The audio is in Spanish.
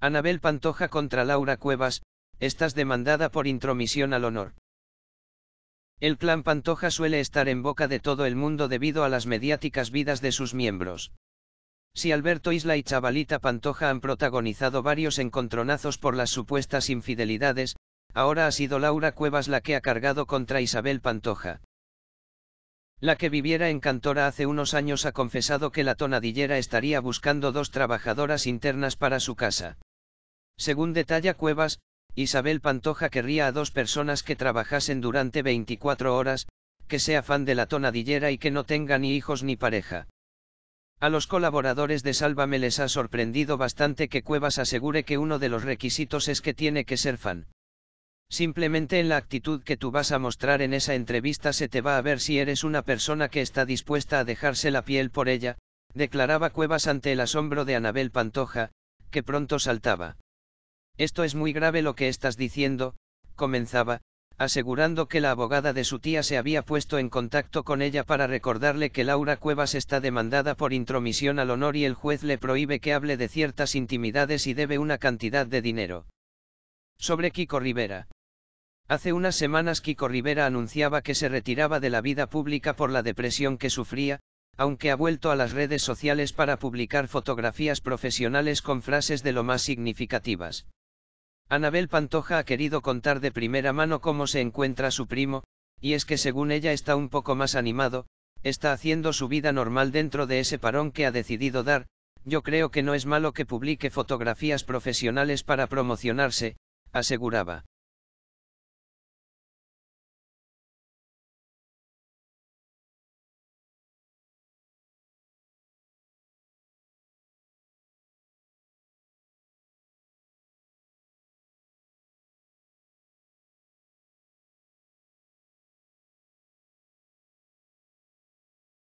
Anabel Pantoja contra Laura Cuevas, estás demandada por intromisión al honor. El clan Pantoja suele estar en boca de todo el mundo debido a las mediáticas vidas de sus miembros. Si Alberto Isla y Chavalita Pantoja han protagonizado varios encontronazos por las supuestas infidelidades, ahora ha sido Laura Cuevas la que ha cargado contra Isabel Pantoja. La que viviera en Cantora hace unos años ha confesado que la tonadillera estaría buscando dos trabajadoras internas para su casa. Según detalla Cuevas, Isabel Pantoja querría a dos personas que trabajasen durante 24 horas, que sea fan de la tonadillera y que no tenga ni hijos ni pareja. A los colaboradores de Sálvame les ha sorprendido bastante que Cuevas asegure que uno de los requisitos es que tiene que ser fan. Simplemente en la actitud que tú vas a mostrar en esa entrevista se te va a ver si eres una persona que está dispuesta a dejarse la piel por ella, declaraba Cuevas ante el asombro de Anabel Pantoja, que pronto saltaba. Esto es muy grave lo que estás diciendo, comenzaba, asegurando que la abogada de su tía se había puesto en contacto con ella para recordarle que Laura Cuevas está demandada por intromisión al honor y el juez le prohíbe que hable de ciertas intimidades y debe una cantidad de dinero. Sobre Kiko Rivera. Hace unas semanas Kiko Rivera anunciaba que se retiraba de la vida pública por la depresión que sufría, aunque ha vuelto a las redes sociales para publicar fotografías profesionales con frases de lo más significativas. Anabel Pantoja ha querido contar de primera mano cómo se encuentra su primo, y es que según ella está un poco más animado, está haciendo su vida normal dentro de ese parón que ha decidido dar, yo creo que no es malo que publique fotografías profesionales para promocionarse, aseguraba.